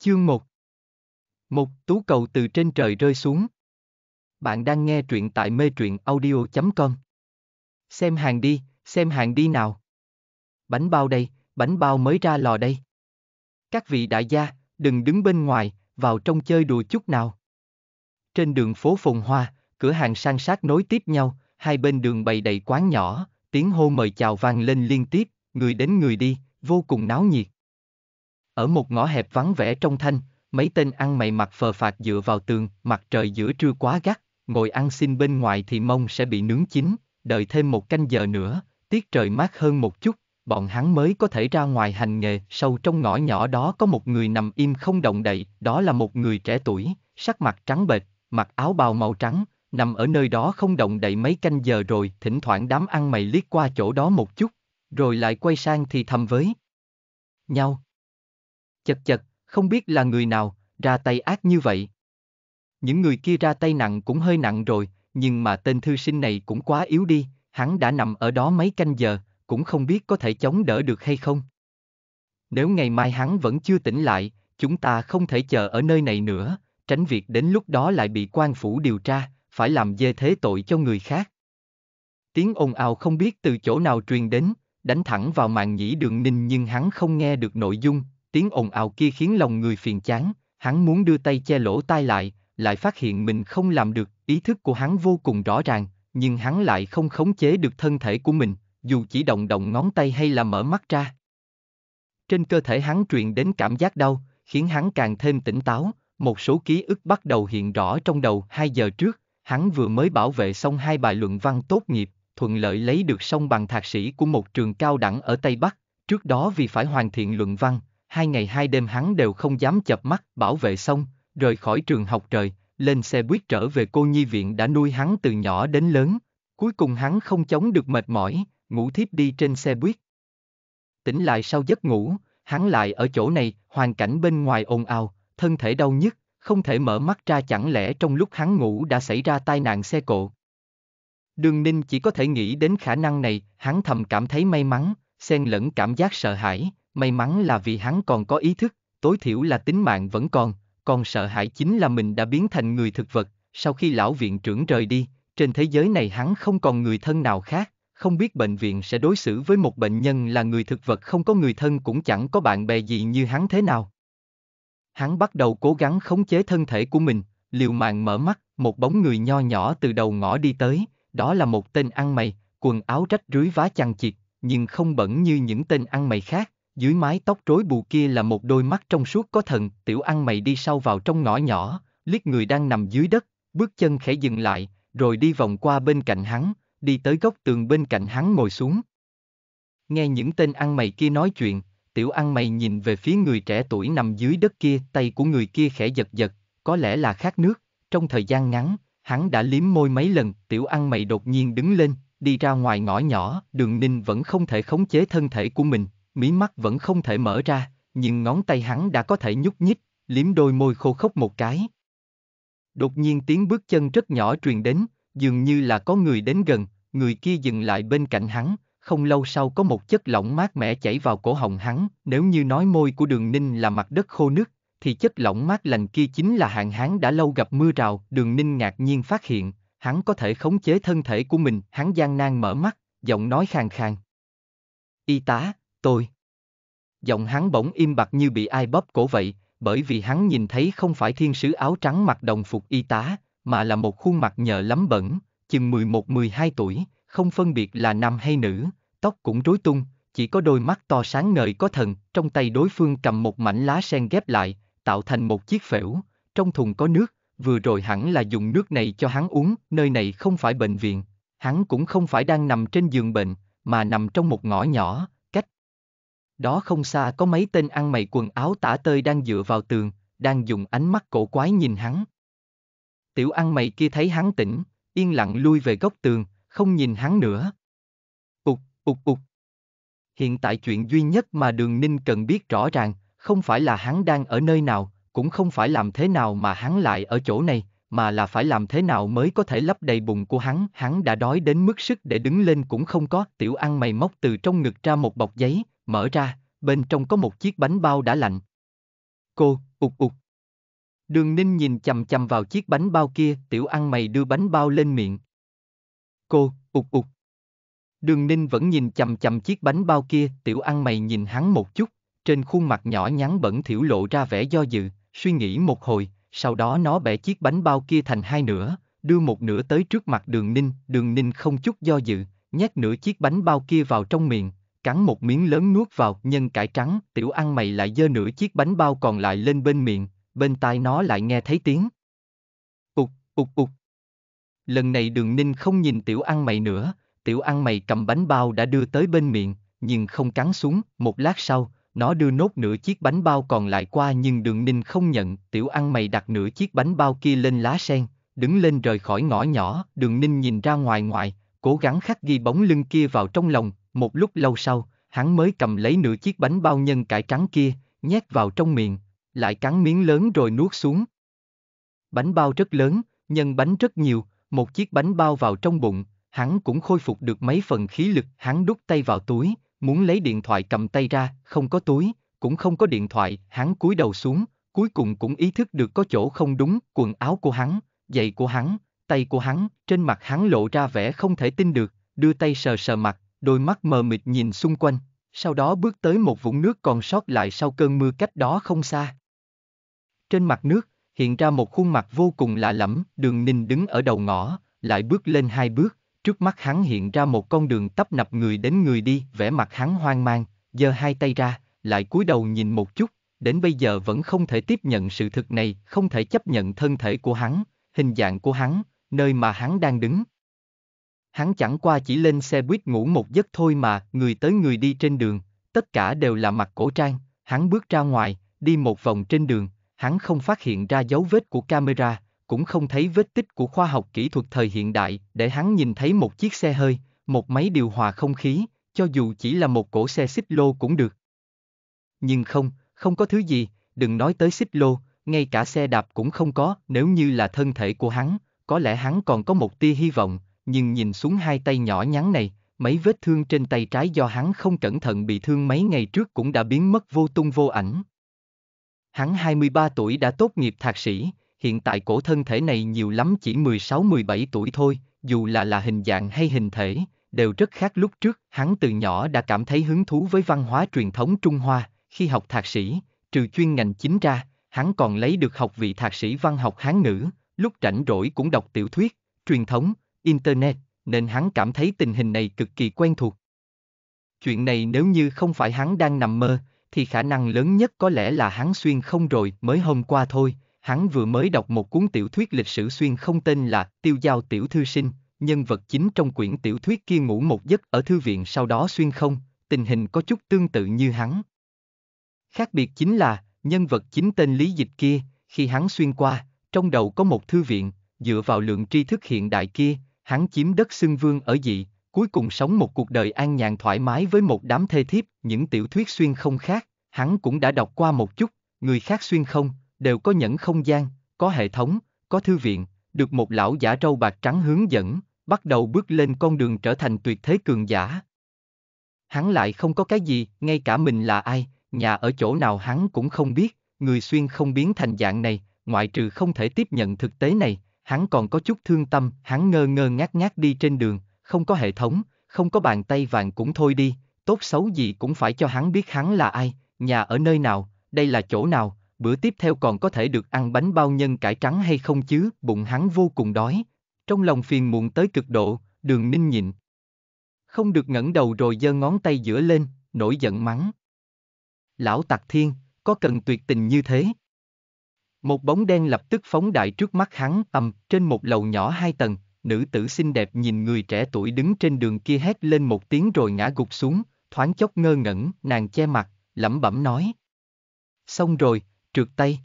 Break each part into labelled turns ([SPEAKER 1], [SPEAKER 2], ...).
[SPEAKER 1] Chương 1 Một Tú cầu từ trên trời rơi xuống Bạn đang nghe truyện tại mê truyện audio.com Xem hàng đi, xem hàng đi nào Bánh bao đây, bánh bao mới ra lò đây Các vị đại gia, đừng đứng bên ngoài, vào trong chơi đùa chút nào Trên đường phố Phồn Hoa, cửa hàng sang sát nối tiếp nhau, hai bên đường bày đầy quán nhỏ, tiếng hô mời chào vang lên liên tiếp, người đến người đi, vô cùng náo nhiệt ở một ngõ hẹp vắng vẻ trong thanh, mấy tên ăn mày mặt phờ phạt dựa vào tường, mặt trời giữa trưa quá gắt, ngồi ăn xin bên ngoài thì mông sẽ bị nướng chín, đợi thêm một canh giờ nữa, tiết trời mát hơn một chút, bọn hắn mới có thể ra ngoài hành nghề. Sâu trong ngõ nhỏ đó có một người nằm im không động đậy, đó là một người trẻ tuổi, sắc mặt trắng bệch, mặc áo bào màu trắng, nằm ở nơi đó không động đậy mấy canh giờ rồi, thỉnh thoảng đám ăn mày liếc qua chỗ đó một chút, rồi lại quay sang thì thầm với nhau chật chật, không biết là người nào, ra tay ác như vậy. Những người kia ra tay nặng cũng hơi nặng rồi, nhưng mà tên thư sinh này cũng quá yếu đi, hắn đã nằm ở đó mấy canh giờ, cũng không biết có thể chống đỡ được hay không. Nếu ngày mai hắn vẫn chưa tỉnh lại, chúng ta không thể chờ ở nơi này nữa, tránh việc đến lúc đó lại bị quan phủ điều tra, phải làm dê thế tội cho người khác. Tiếng ồn ào không biết từ chỗ nào truyền đến, đánh thẳng vào màn nhĩ đường ninh nhưng hắn không nghe được nội dung, tiếng ồn ào kia khiến lòng người phiền chán, hắn muốn đưa tay che lỗ tai lại, lại phát hiện mình không làm được, ý thức của hắn vô cùng rõ ràng, nhưng hắn lại không khống chế được thân thể của mình, dù chỉ động động ngón tay hay là mở mắt ra. Trên cơ thể hắn truyền đến cảm giác đau, khiến hắn càng thêm tỉnh táo, một số ký ức bắt đầu hiện rõ trong đầu hai giờ trước, hắn vừa mới bảo vệ xong hai bài luận văn tốt nghiệp, thuận lợi lấy được xong bằng thạc sĩ của một trường cao đẳng ở Tây Bắc, trước đó vì phải hoàn thiện luận văn, hai ngày hai đêm hắn đều không dám chập mắt, bảo vệ xong, rời khỏi trường học trời, lên xe buýt trở về cô nhi viện đã nuôi hắn từ nhỏ đến lớn, cuối cùng hắn không chống được mệt mỏi, ngủ thiếp đi trên xe buýt. Tỉnh lại sau giấc ngủ, hắn lại ở chỗ này, hoàn cảnh bên ngoài ồn ào, thân thể đau nhức, không thể mở mắt ra chẳng lẽ trong lúc hắn ngủ đã xảy ra tai nạn xe cộ. Đường Ninh chỉ có thể nghĩ đến khả năng này, hắn thầm cảm thấy may mắn, xen lẫn cảm giác sợ hãi, May mắn là vì hắn còn có ý thức, tối thiểu là tính mạng vẫn còn, còn sợ hãi chính là mình đã biến thành người thực vật, sau khi lão viện trưởng rời đi, trên thế giới này hắn không còn người thân nào khác, không biết bệnh viện sẽ đối xử với một bệnh nhân là người thực vật không có người thân cũng chẳng có bạn bè gì như hắn thế nào. Hắn bắt đầu cố gắng khống chế thân thể của mình, liều mạng mở mắt, một bóng người nho nhỏ từ đầu ngõ đi tới, đó là một tên ăn mày, quần áo rách rưới vá chằng chịt, nhưng không bẩn như những tên ăn mày khác, dưới mái tóc rối bù kia là một đôi mắt trong suốt có thần, tiểu ăn mày đi sâu vào trong ngõ nhỏ, liếc người đang nằm dưới đất, bước chân khẽ dừng lại, rồi đi vòng qua bên cạnh hắn, đi tới góc tường bên cạnh hắn ngồi xuống. Nghe những tên ăn mày kia nói chuyện, tiểu ăn mày nhìn về phía người trẻ tuổi nằm dưới đất kia, tay của người kia khẽ giật giật, có lẽ là khát nước, trong thời gian ngắn, hắn đã liếm môi mấy lần, tiểu ăn mày đột nhiên đứng lên, đi ra ngoài ngõ nhỏ, đường ninh vẫn không thể khống chế thân thể của mình, mí mắt vẫn không thể mở ra, nhưng ngón tay hắn đã có thể nhúc nhích, liếm đôi môi khô khốc một cái. Đột nhiên tiếng bước chân rất nhỏ truyền đến, dường như là có người đến gần, người kia dừng lại bên cạnh hắn, không lâu sau có một chất lỏng mát mẻ chảy vào cổ họng hắn, nếu như nói môi của đường ninh là mặt đất khô nước, thì chất lỏng mát lành kia chính là hạn hán đã lâu gặp mưa rào, đường ninh ngạc nhiên phát hiện, hắn có thể khống chế thân thể của mình, hắn gian nan mở mắt, giọng nói khàn khàn. Y tá, tôi. Giọng hắn bỗng im bặt như bị ai bóp cổ vậy, bởi vì hắn nhìn thấy không phải thiên sứ áo trắng mặc đồng phục y tá, mà là một khuôn mặt nhờ lắm bẩn, chừng 11-12 tuổi, không phân biệt là nam hay nữ, tóc cũng rối tung, chỉ có đôi mắt to sáng ngời có thần, trong tay đối phương cầm một mảnh lá sen ghép lại, tạo thành một chiếc phễu, trong thùng có nước, vừa rồi hẳn là dùng nước này cho hắn uống, nơi này không phải bệnh viện, hắn cũng không phải đang nằm trên giường bệnh, mà nằm trong một ngõ nhỏ, đó không xa có mấy tên ăn mày quần áo tả tơi đang dựa vào tường, đang dùng ánh mắt cổ quái nhìn hắn. Tiểu ăn mày kia thấy hắn tỉnh, yên lặng lui về góc tường, không nhìn hắn nữa. Ục, ục, ục. Hiện tại chuyện duy nhất mà đường ninh cần biết rõ ràng, không phải là hắn đang ở nơi nào, cũng không phải làm thế nào mà hắn lại ở chỗ này, mà là phải làm thế nào mới có thể lấp đầy bụng của hắn. Hắn đã đói đến mức sức để đứng lên cũng không có. Tiểu ăn mày móc từ trong ngực ra một bọc giấy, mở ra, bên trong có một chiếc bánh bao đã lạnh. Cô, ụt ụt. Đường ninh nhìn chầm chầm vào chiếc bánh bao kia, tiểu ăn mày đưa bánh bao lên miệng. Cô, ụt ụt. Đường ninh vẫn nhìn chầm chầm chiếc bánh bao kia, tiểu ăn mày nhìn hắn một chút, trên khuôn mặt nhỏ nhắn bẩn thiểu lộ ra vẻ do dự, suy nghĩ một hồi, sau đó nó bẻ chiếc bánh bao kia thành hai nửa, đưa một nửa tới trước mặt đường ninh, đường ninh không chút do dự, nhét nửa chiếc bánh bao kia vào trong miệng, cắn một miếng lớn nuốt vào, nhân cải trắng, tiểu ăn mày lại dơ nửa chiếc bánh bao còn lại lên bên miệng, bên tai nó lại nghe thấy tiếng. Ụt, ụt, ụt. Lần này đường ninh không nhìn tiểu ăn mày nữa, tiểu ăn mày cầm bánh bao đã đưa tới bên miệng, nhưng không cắn xuống, một lát sau, nó đưa nốt nửa chiếc bánh bao còn lại qua nhưng đường ninh không nhận, tiểu ăn mày đặt nửa chiếc bánh bao kia lên lá sen, đứng lên rời khỏi ngõ nhỏ, đường ninh nhìn ra ngoài ngoại, cố gắng khắc ghi bóng lưng kia vào trong lòng, một lúc lâu sau, hắn mới cầm lấy nửa chiếc bánh bao nhân cải trắng kia, nhét vào trong miệng, lại cắn miếng lớn rồi nuốt xuống. Bánh bao rất lớn, nhân bánh rất nhiều, một chiếc bánh bao vào trong bụng, hắn cũng khôi phục được mấy phần khí lực, hắn đút tay vào túi, muốn lấy điện thoại cầm tay ra, không có túi, cũng không có điện thoại, hắn cúi đầu xuống, cuối cùng cũng ý thức được có chỗ không đúng, quần áo của hắn, giày của hắn, tay của hắn, trên mặt hắn lộ ra vẻ không thể tin được, đưa tay sờ sờ mặt, đôi mắt mờ mịt nhìn xung quanh, sau đó bước tới một vũng nước còn sót lại sau cơn mưa cách đó không xa. Trên mặt nước, hiện ra một khuôn mặt vô cùng lạ lẫm, đường ninh đứng ở đầu ngõ, lại bước lên hai bước, trước mắt hắn hiện ra một con đường tấp nập người đến người đi, vẻ mặt hắn hoang mang, giơ hai tay ra, lại cúi đầu nhìn một chút, đến bây giờ vẫn không thể tiếp nhận sự thực này, không thể chấp nhận thân thể của hắn, hình dạng của hắn, nơi mà hắn đang đứng hắn chẳng qua chỉ lên xe buýt ngủ một giấc thôi mà, người tới người đi trên đường, tất cả đều là mặt cổ trang, hắn bước ra ngoài, đi một vòng trên đường, hắn không phát hiện ra dấu vết của camera, cũng không thấy vết tích của khoa học kỹ thuật thời hiện đại, để hắn nhìn thấy một chiếc xe hơi, một máy điều hòa không khí, cho dù chỉ là một cổ xe xích lô cũng được. Nhưng không, không có thứ gì, đừng nói tới xích lô, ngay cả xe đạp cũng không có, nếu như là thân thể của hắn, có lẽ hắn còn có một tia hy vọng, nhưng nhìn xuống hai tay nhỏ nhắn này, mấy vết thương trên tay trái do hắn không cẩn thận bị thương mấy ngày trước cũng đã biến mất vô tung vô ảnh. Hắn 23 tuổi đã tốt nghiệp thạc sĩ, hiện tại cổ thân thể này nhiều lắm chỉ 16-17 tuổi thôi, dù là là hình dạng hay hình thể, đều rất khác lúc trước. Hắn từ nhỏ đã cảm thấy hứng thú với văn hóa truyền thống Trung Hoa, khi học thạc sĩ, trừ chuyên ngành chính ra, hắn còn lấy được học vị thạc sĩ văn học Hán ngữ, lúc rảnh rỗi cũng đọc tiểu thuyết, truyền thống, Internet, nên hắn cảm thấy tình hình này cực kỳ quen thuộc. Chuyện này nếu như không phải hắn đang nằm mơ, thì khả năng lớn nhất có lẽ là hắn xuyên không rồi mới hôm qua thôi, hắn vừa mới đọc một cuốn tiểu thuyết lịch sử xuyên không tên là Tiêu Giao Tiểu Thư Sinh, nhân vật chính trong quyển tiểu thuyết kia ngủ một giấc ở thư viện sau đó xuyên không, tình hình có chút tương tự như hắn. Khác biệt chính là, nhân vật chính tên Lý Dịch kia, khi hắn xuyên qua, trong đầu có một thư viện, dựa vào lượng tri thức hiện đại kia, hắn chiếm đất xưng vương ở dị, cuối cùng sống một cuộc đời an nhàn thoải mái với một đám thê thiếp, những tiểu thuyết xuyên không khác, hắn cũng đã đọc qua một chút, người khác xuyên không, đều có nhẫn không gian, có hệ thống, có thư viện, được một lão giả trâu bạc trắng hướng dẫn, bắt đầu bước lên con đường trở thành tuyệt thế cường giả. Hắn lại không có cái gì, ngay cả mình là ai, nhà ở chỗ nào hắn cũng không biết, người xuyên không biến thành dạng này, ngoại trừ không thể tiếp nhận thực tế này, hắn còn có chút thương tâm, hắn ngơ ngơ ngác ngác đi trên đường, không có hệ thống, không có bàn tay vàng cũng thôi đi, tốt xấu gì cũng phải cho hắn biết hắn là ai, nhà ở nơi nào, đây là chỗ nào, bữa tiếp theo còn có thể được ăn bánh bao nhân cải trắng hay không chứ, bụng hắn vô cùng đói. Trong lòng phiền muộn tới cực độ, đường ninh nhịn. Không được ngẩng đầu rồi giơ ngón tay giữa lên, nổi giận mắng. Lão tặc thiên, có cần tuyệt tình như thế? Một bóng đen lập tức phóng đại trước mắt hắn, ầm, trên một lầu nhỏ hai tầng, nữ tử xinh đẹp nhìn người trẻ tuổi đứng trên đường kia hét lên một tiếng rồi ngã gục xuống, thoáng chốc ngơ ngẩn, nàng che mặt, lẩm bẩm nói. Xong rồi, trượt tay.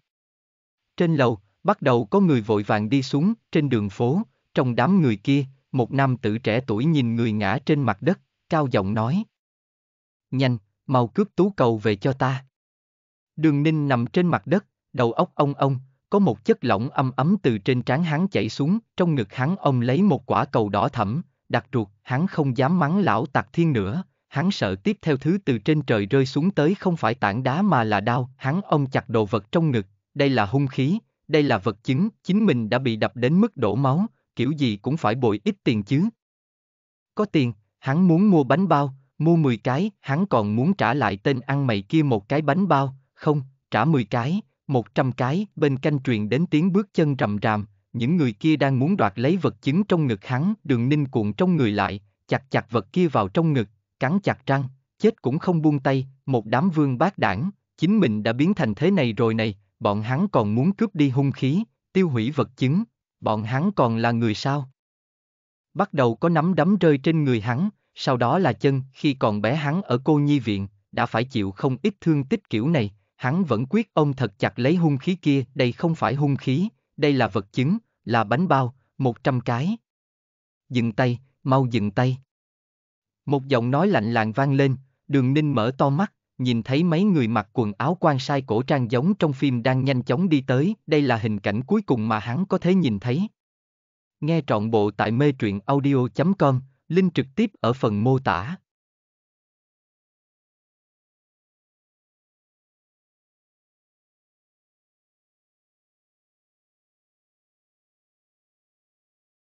[SPEAKER 1] Trên lầu, bắt đầu có người vội vàng đi xuống, trên đường phố, trong đám người kia, một nam tử trẻ tuổi nhìn người ngã trên mặt đất, cao giọng nói. Nhanh, mau cướp tú cầu về cho ta. Đường ninh nằm trên mặt đất, đầu óc ông ông, có một chất lỏng âm ấm từ trên trán hắn chảy xuống, trong ngực hắn ông lấy một quả cầu đỏ thẫm, đặt ruột, hắn không dám mắng lão tặc thiên nữa, hắn sợ tiếp theo thứ từ trên trời rơi xuống tới không phải tảng đá mà là đao, hắn ông chặt đồ vật trong ngực, đây là hung khí, đây là vật chứng, chính mình đã bị đập đến mức đổ máu, kiểu gì cũng phải bồi ít tiền chứ. Có tiền, hắn muốn mua bánh bao, mua 10 cái, hắn còn muốn trả lại tên ăn mày kia một cái bánh bao, không, trả 10 cái, một trăm cái, bên canh truyền đến tiếng bước chân rầm rầm, những người kia đang muốn đoạt lấy vật chứng trong ngực hắn, đường ninh cuộn trong người lại, chặt chặt vật kia vào trong ngực, cắn chặt răng, chết cũng không buông tay, một đám vương bác đảng, chính mình đã biến thành thế này rồi này, bọn hắn còn muốn cướp đi hung khí, tiêu hủy vật chứng, bọn hắn còn là người sao? Bắt đầu có nắm đấm rơi trên người hắn, sau đó là chân, khi còn bé hắn ở cô nhi viện, đã phải chịu không ít thương tích kiểu này, hắn vẫn quyết ôm thật chặt lấy hung khí kia, đây không phải hung khí, đây là vật chứng, là bánh bao, một trăm cái. Dừng tay, mau dừng tay. Một giọng nói lạnh làng vang lên, đường ninh mở to mắt, nhìn thấy mấy người mặc quần áo quan sai cổ trang giống trong phim đang nhanh chóng đi tới, đây là hình cảnh cuối cùng mà hắn có thể nhìn thấy. Nghe trọn bộ tại mê truyện audio.com, link trực tiếp ở phần mô tả.